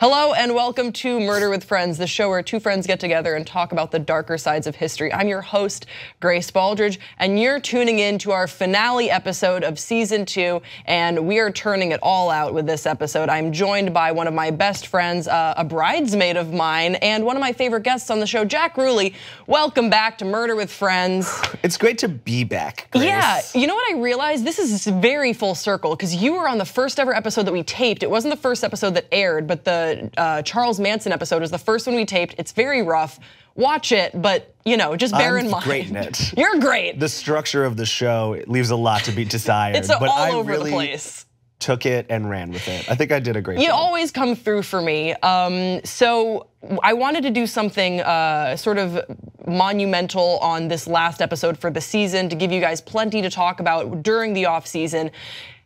Hello and welcome to Murder with Friends, the show where two friends get together and talk about the darker sides of history. I'm your host, Grace Baldridge, and you're tuning in to our finale episode of season two, and we are turning it all out with this episode. I'm joined by one of my best friends, uh, a bridesmaid of mine, and one of my favorite guests on the show, Jack Ruley. Welcome back to Murder with Friends. It's great to be back. Grace. Yeah, you know what I realized? This is very full circle because you were on the first ever episode that we taped. It wasn't the first episode that aired, but the the uh, Charles Manson episode was the first one we taped. It's very rough. Watch it, but you know, just bear I'm in mind. Great in it. You're great. The structure of the show leaves a lot to be desired. it's but all I over really, the place took it and ran with it. I think I did a great you job. always come through for me. Um, so I wanted to do something uh, sort of monumental on this last episode for the season to give you guys plenty to talk about during the off season.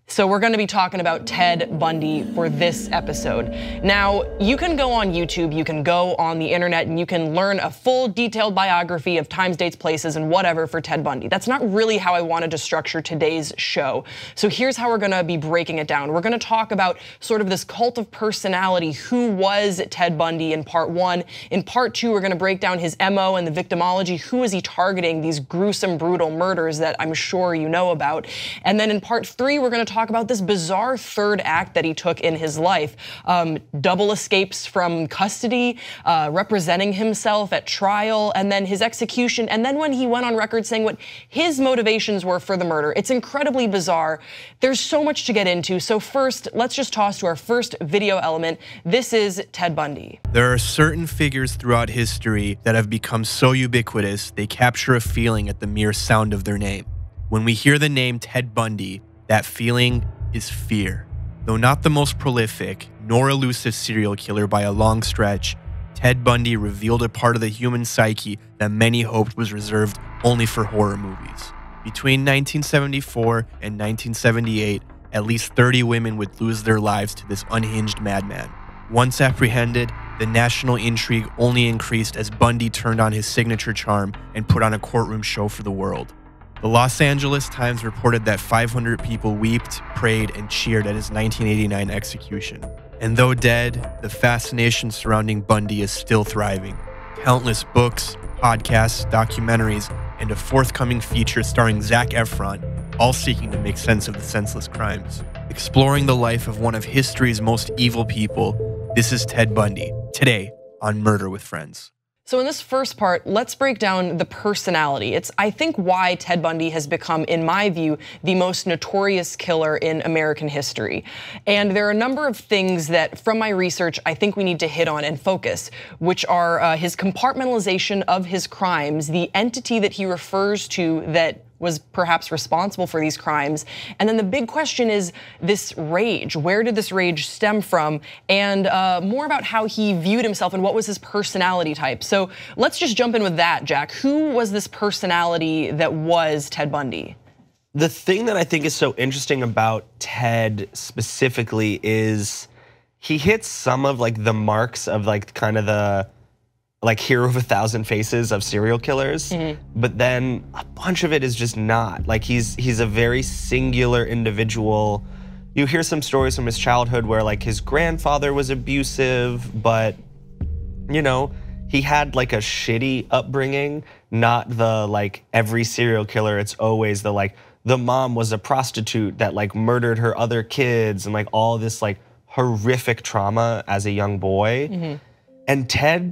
So we're going to be talking about Ted Bundy for this episode. Now, you can go on YouTube, you can go on the internet, and you can learn a full detailed biography of times, dates, places, and whatever for Ted Bundy. That's not really how I wanted to structure today's show. So here's how we're going to be breaking it down. We're going to talk about sort of this cult of personality. Who was Ted Bundy in part one? In part two, we're going to break down his MO and the victimology. Who is he targeting? These gruesome, brutal murders that I'm sure you know about. And then in part three, we're going to talk about this bizarre third act that he took in his life um, double escapes from custody, uh, representing himself at trial, and then his execution. And then when he went on record saying what his motivations were for the murder, it's incredibly bizarre. There's so much to get into. So, first, let's just toss to our first video element. This is Ted Bundy. There are certain figures throughout history that have become so ubiquitous, they capture a feeling at the mere sound of their name. When we hear the name Ted Bundy, that feeling is fear. Though not the most prolific nor elusive serial killer by a long stretch, Ted Bundy revealed a part of the human psyche that many hoped was reserved only for horror movies. Between 1974 and 1978, at least 30 women would lose their lives to this unhinged madman. Once apprehended, the national intrigue only increased as Bundy turned on his signature charm and put on a courtroom show for the world. The Los Angeles Times reported that 500 people wept, prayed, and cheered at his 1989 execution. And though dead, the fascination surrounding Bundy is still thriving. Countless books, podcasts, documentaries, and a forthcoming feature starring Zach Efron, all seeking to make sense of the senseless crimes. Exploring the life of one of history's most evil people, this is Ted Bundy, today on Murder with Friends. So in this first part, let's break down the personality. It's I think why Ted Bundy has become in my view the most notorious killer in American history. And there are a number of things that from my research I think we need to hit on and focus, which are uh, his compartmentalization of his crimes, the entity that he refers to that was perhaps responsible for these crimes. And then the big question is this rage. Where did this rage stem from? And uh, more about how he viewed himself and what was his personality type. So let's just jump in with that, Jack. Who was this personality that was Ted Bundy? The thing that I think is so interesting about Ted specifically is he hits some of like the marks of like kind of the like hero of a thousand faces of serial killers, mm -hmm. but then a bunch of it is just not. Like he's he's a very singular individual. You hear some stories from his childhood where like his grandfather was abusive, but you know, he had like a shitty upbringing, not the like every serial killer it's always the like the mom was a prostitute that like murdered her other kids and like all this like horrific trauma as a young boy. Mm -hmm. And Ted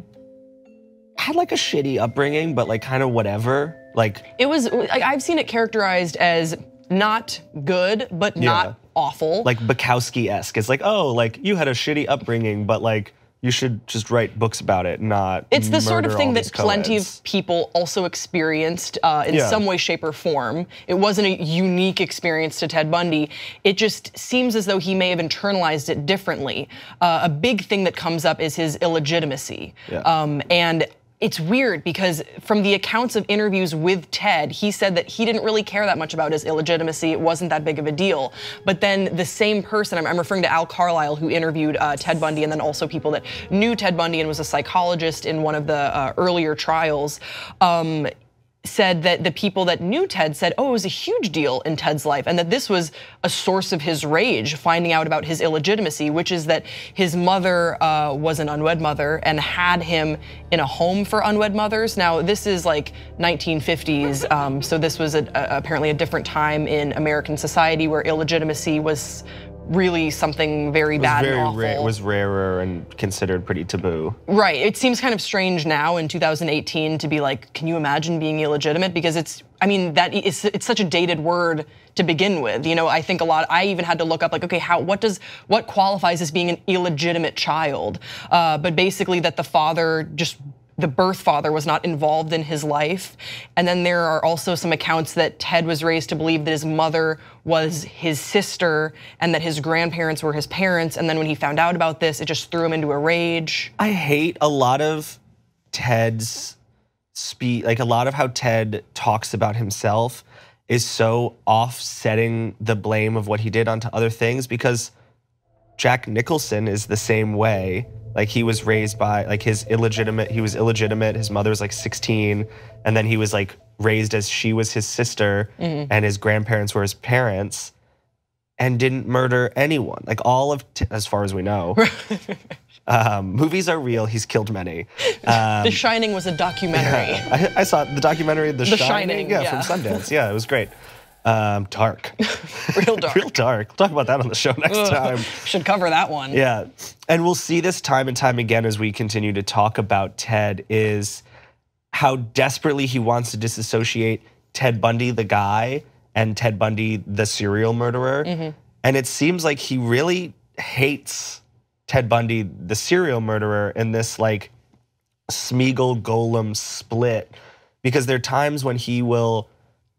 had like a shitty upbringing, but like kind of whatever. Like it was. Like, I've seen it characterized as not good, but yeah. not awful. Like Bukowski-esque. It's like, oh, like you had a shitty upbringing, but like you should just write books about it, not. It's the sort of thing that plenty of people also experienced uh, in yeah. some way, shape, or form. It wasn't a unique experience to Ted Bundy. It just seems as though he may have internalized it differently. Uh, a big thing that comes up is his illegitimacy, yeah. um, and it's weird because from the accounts of interviews with Ted, he said that he didn't really care that much about his illegitimacy. It wasn't that big of a deal. But then the same person, I'm referring to Al Carlisle, who interviewed uh, Ted Bundy, and then also people that knew Ted Bundy and was a psychologist in one of the uh, earlier trials. Um, said that the people that knew Ted said, oh, it was a huge deal in Ted's life, and that this was a source of his rage, finding out about his illegitimacy, which is that his mother uh, was an unwed mother and had him in a home for unwed mothers. Now, this is like 1950s, um, so this was a, a, apparently a different time in American society where illegitimacy was really something very bad very and awful. it was rarer and considered pretty taboo. Right. It seems kind of strange now in 2018 to be like, can you imagine being illegitimate? Because it's, I mean, that is, it's such a dated word to begin with. You know, I think a lot. I even had to look up like, okay, how what does what qualifies as being an illegitimate child? Uh, but basically, that the father just the birth father was not involved in his life. And then there are also some accounts that Ted was raised to believe that his mother was his sister and that his grandparents were his parents. And then when he found out about this, it just threw him into a rage. I hate a lot of Ted's speech, like a lot of how Ted talks about himself is so offsetting the blame of what he did onto other things because Jack Nicholson is the same way. Like he was raised by like his illegitimate he was illegitimate, his mother was like 16 and then he was like raised as she was his sister mm. and his grandparents were his parents and didn't murder anyone. Like all of as far as we know. Um, movies are real. He's killed many. Um, the Shining was a documentary. Yeah, I, I, saw the documentary The, the Shining, Shining, yeah, yeah. from Sundance. Yeah, it was great. Um, dark. Real dark. Real dark. We'll talk about that on the show next time. Should cover that one. Yeah. And we'll see this time and time again as we continue to talk about Ted is how desperately he wants to disassociate Ted Bundy, the guy, and Ted Bundy, the serial murderer. Mm -hmm. And it seems like he really hates Ted Bundy, the serial murderer, in this like Smeagol Golem split because there are times when he will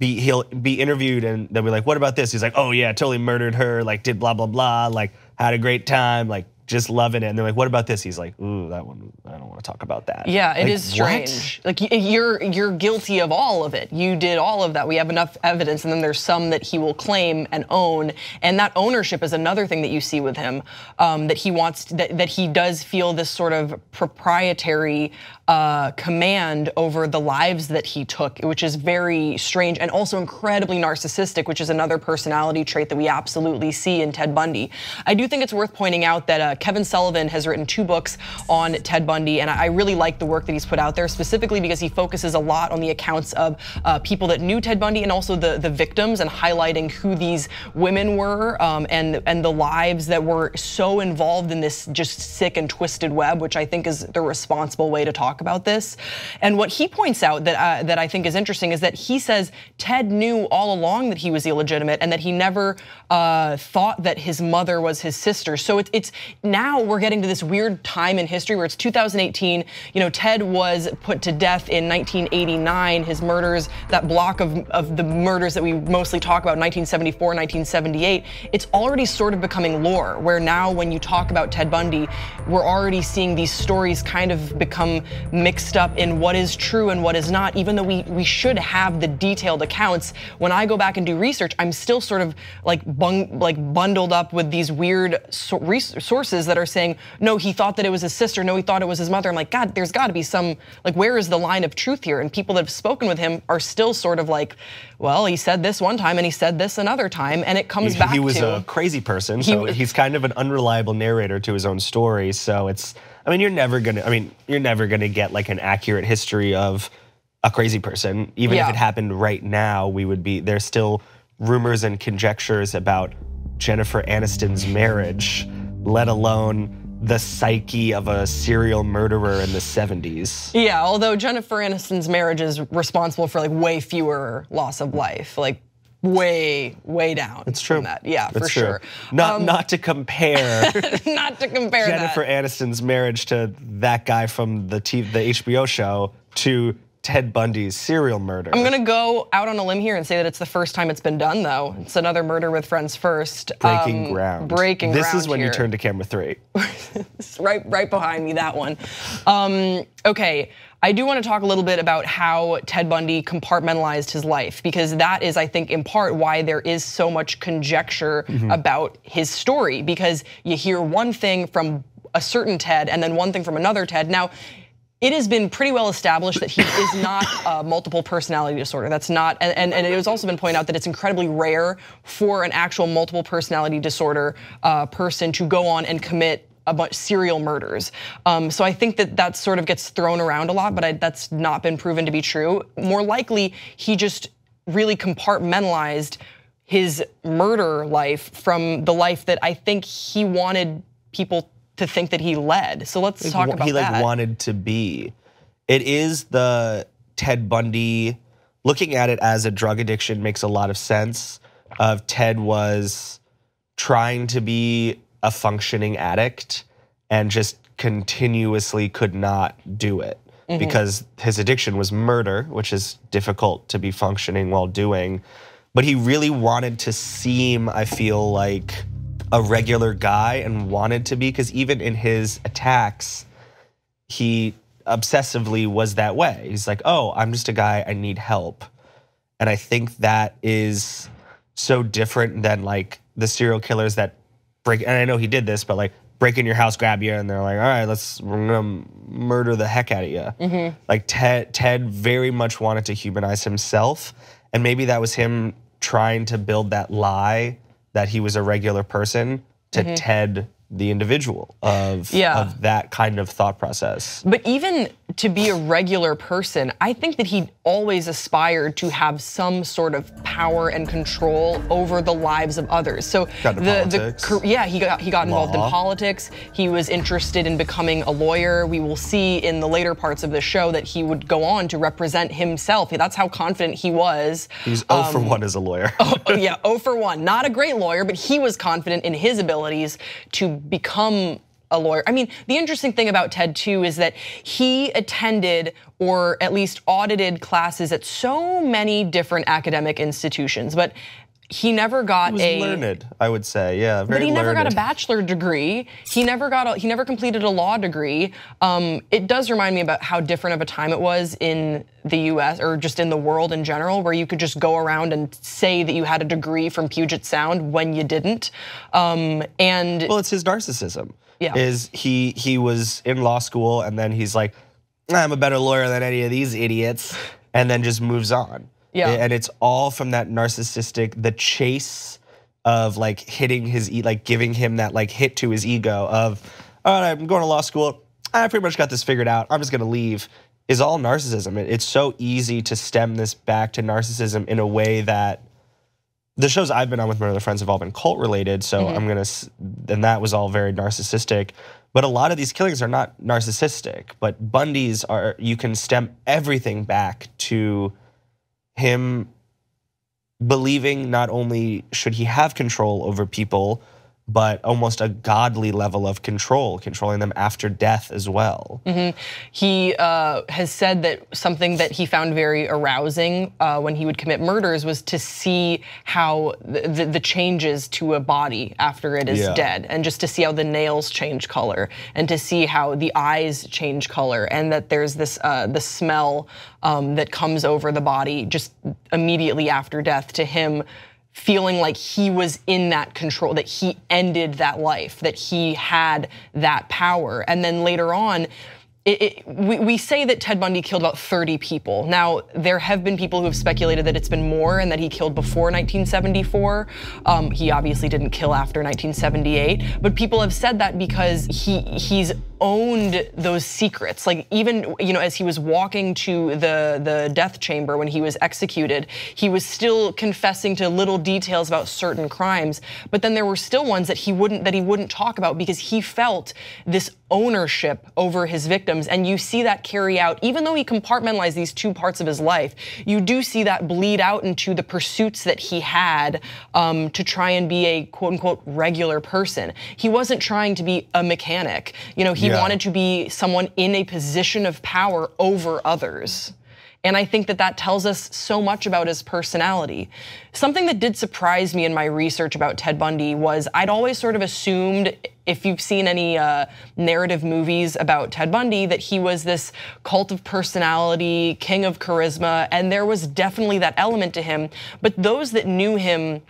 be he'll be interviewed and they'll be like, "What about this?" He's like, "Oh yeah, totally murdered her. Like did blah blah blah. Like had a great time. Like just loving it." And they're like, "What about this?" He's like, "Ooh, that one I don't want to talk about that. Yeah, it like, is strange. What? Like you're you're guilty of all of it. You did all of that. We have enough evidence, and then there's some that he will claim and own, and that ownership is another thing that you see with him. Um, that he wants that that he does feel this sort of proprietary uh, command over the lives that he took, which is very strange and also incredibly narcissistic, which is another personality trait that we absolutely see in Ted Bundy. I do think it's worth pointing out that uh, Kevin Sullivan has written two books on Ted Bundy. Bundy, and I really like the work that he's put out there, specifically because he focuses a lot on the accounts of uh, people that knew Ted Bundy and also the, the victims and highlighting who these women were um, and, and the lives that were so involved in this just sick and twisted web, which I think is the responsible way to talk about this. And what he points out that, uh, that I think is interesting is that he says Ted knew all along that he was illegitimate and that he never uh, thought that his mother was his sister. So it, it's now we're getting to this weird time in history where it's 2000. 2018, you know, Ted was put to death in 1989. His murders, that block of, of the murders that we mostly talk about, 1974, 1978, it's already sort of becoming lore, where now when you talk about Ted Bundy, we're already seeing these stories kind of become mixed up in what is true and what is not, even though we, we should have the detailed accounts. When I go back and do research, I'm still sort of like, bung, like bundled up with these weird sources that are saying, no, he thought that it was his sister, no, he thought it was his mother. I'm like, God, there's got to be some, like, where is the line of truth here? And people that have spoken with him are still sort of like, well, he said this one time and he said this another time. And it comes he, back he was to, a crazy person. He, so he's kind of an unreliable narrator to his own story. So it's, I mean, you're never going to, I mean, you're never going to get like an accurate history of a crazy person. Even yeah. if it happened right now, we would be, there's still rumors and conjectures about Jennifer Aniston's marriage, let alone the psyche of a serial murderer in the 70s. Yeah, although Jennifer Aniston's marriage is responsible for like way fewer loss of life, like way way down. It's true. that. Yeah, it's for true. sure. Not um, not to compare. not to compare Jennifer that. Aniston's marriage to that guy from the TV, the HBO show to Ted Bundy's serial murder. I'm gonna go out on a limb here and say that it's the first time it's been done, though. It's another murder with friends first. Breaking um, ground. Breaking this ground. This is when here. you turn to camera three. right, right behind me, that one. Um, okay. I do want to talk a little bit about how Ted Bundy compartmentalized his life because that is, I think, in part why there is so much conjecture mm -hmm. about his story because you hear one thing from a certain Ted and then one thing from another Ted. Now, it has been pretty well established that he is not a multiple personality disorder. That's not, and, and, and, it has also been pointed out that it's incredibly rare for an actual multiple personality disorder uh, person to go on and commit a bunch serial murders. Um, so I think that that sort of gets thrown around a lot, but I, that's not been proven to be true. More likely, he just really compartmentalized his murder life from the life that I think he wanted people to think that he led. So let's like, talk about he, that. He like wanted to be. It is the Ted Bundy. Looking at it as a drug addiction makes a lot of sense. Of Ted was trying to be a functioning addict and just continuously could not do it mm -hmm. because his addiction was murder, which is difficult to be functioning while doing. But he really wanted to seem, I feel like, a regular guy and wanted to be because even in his attacks, he obsessively was that way. He's like, oh, I'm just a guy, I need help. And I think that is so different than like the serial killers that break, and I know he did this, but like break in your house, grab you, and they're like, all right, let's, we're gonna murder the heck out of you. Mm -hmm. Like Ted, Ted very much wanted to humanize himself. And maybe that was him trying to build that lie that he was a regular person to mm -hmm. Ted the individual of, yeah. of that kind of thought process. But even to be a regular person, I think that he always aspired to have some sort of power and control over the lives of others. So the, the, yeah, he got he got involved Law. in politics. He was interested in becoming a lawyer. We will see in the later parts of the show that he would go on to represent himself. That's how confident he was. He's oh um, 0 for 1 as a lawyer. oh, yeah, 0 for 1. Not a great lawyer, but he was confident in his abilities to become a lawyer. I mean, the interesting thing about Ted too is that he attended or at least audited classes at so many different academic institutions, but he never got he was a learned. I would say, yeah, but he never learned. got a bachelor degree. He never got a, he never completed a law degree. Um, it does remind me about how different of a time it was in the U.S. or just in the world in general, where you could just go around and say that you had a degree from Puget Sound when you didn't. Um, and well, it's his narcissism. Yeah, is he he was in law school and then he's like, I'm a better lawyer than any of these idiots, and then just moves on. Yeah. And it's all from that narcissistic, the chase of like hitting his, like giving him that like hit to his ego of, all right, I'm going to law school. I pretty much got this figured out. I'm just going to leave is all narcissism. It's so easy to stem this back to narcissism in a way that the shows I've been on with my other friends have all been cult related. So mm -hmm. I'm gonna, and that was all very narcissistic. But a lot of these killings are not narcissistic. But Bundy's are. You can stem everything back to him believing not only should he have control over people, but almost a godly level of control, controlling them after death as well. Mm -hmm. He uh, has said that something that he found very arousing uh, when he would commit murders was to see how the, the changes to a body after it is yeah. dead, and just to see how the nails change color, and to see how the eyes change color, and that there's this uh, the smell um, that comes over the body just immediately after death to him feeling like he was in that control, that he ended that life, that he had that power. And then later on, it, it, we, we say that Ted Bundy killed about 30 people. Now, there have been people who have speculated that it's been more and that he killed before 1974. Um, he obviously didn't kill after 1978, but people have said that because he he's owned those secrets. Like even you know, as he was walking to the the death chamber when he was executed, he was still confessing to little details about certain crimes. But then there were still ones that he wouldn't that he wouldn't talk about because he felt this ownership over his victims and you see that carry out, even though he compartmentalized these two parts of his life, you do see that bleed out into the pursuits that he had um, to try and be a quote unquote regular person. He wasn't trying to be a mechanic. You know, he yeah. wanted to be someone in a position of power over others. And I think that that tells us so much about his personality. Something that did surprise me in my research about Ted Bundy was I'd always sort of assumed if you've seen any uh, narrative movies about Ted Bundy, that he was this cult of personality, king of charisma, and there was definitely that element to him. But those that knew him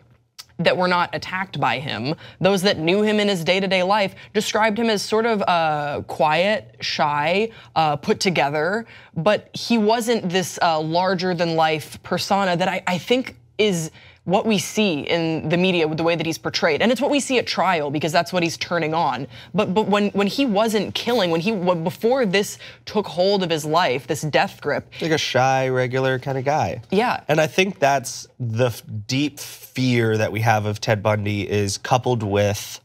that were not attacked by him, those that knew him in his day to day life, described him as sort of uh, quiet, shy, uh, put together. But he wasn't this uh, larger than life persona that I, I think is what we see in the media with the way that he's portrayed. And it's what we see at trial because that's what he's turning on. But but when when he wasn't killing, when he when before this took hold of his life, this death grip. Like a shy, regular kind of guy. Yeah. And I think that's the deep fear that we have of Ted Bundy is coupled with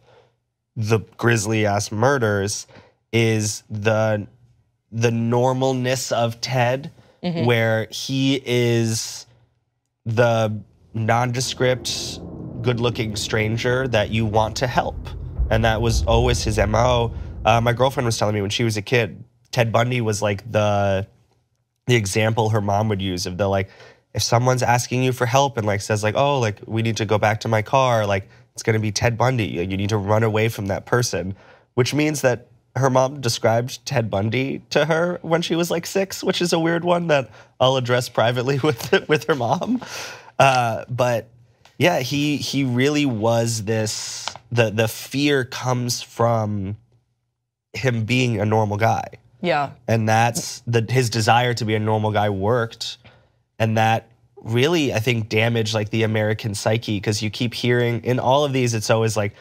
the grisly ass murders is the the normalness of Ted mm -hmm. where he is the nondescript, good looking stranger that you want to help. And that was always his MO. Uh, my girlfriend was telling me when she was a kid, Ted Bundy was like the the example her mom would use of the like if someone's asking you for help and like says like oh like we need to go back to my car like it's going to be Ted Bundy you need to run away from that person which means that her mom described Ted Bundy to her when she was like 6 which is a weird one that I'll address privately with with her mom uh, but yeah, he he really was this. The the fear comes from him being a normal guy. Yeah. And that's the his desire to be a normal guy worked, and that really I think damaged like the American psyche because you keep hearing in all of these it's always like,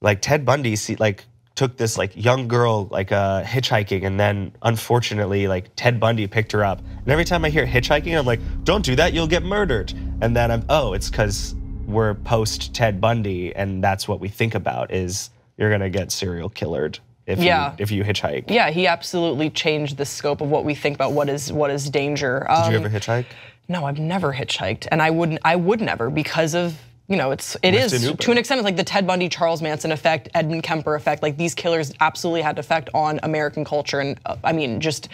like Ted Bundy, see, like took this like young girl like uh, hitchhiking and then unfortunately like ted bundy picked her up and every time i hear hitchhiking i'm like don't do that you'll get murdered and then i'm oh it's because we're post ted bundy and that's what we think about is you're gonna get serial killered if yeah. you if you hitchhike yeah he absolutely changed the scope of what we think about what is what is danger did you um, ever hitchhike no i've never hitchhiked and i wouldn't i would never because of you know, it's it is to an extent it's like the Ted Bundy, Charles Manson effect, Edmund Kemper effect. Like these killers absolutely had effect on American culture, and uh, I mean just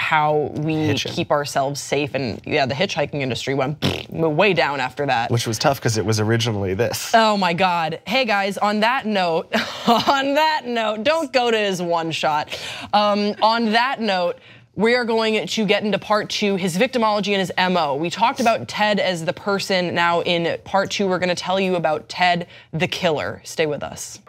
how we Hitching. keep ourselves safe. And yeah, the hitchhiking industry went way down after that. Which was tough because it was originally this. Oh my God. Hey guys, on that note, on that note, don't go to his one shot. Um, on that note we are going to get into part two, his victimology and his MO. We talked about Ted as the person. Now, in part two, we're going to tell you about Ted the killer. Stay with us.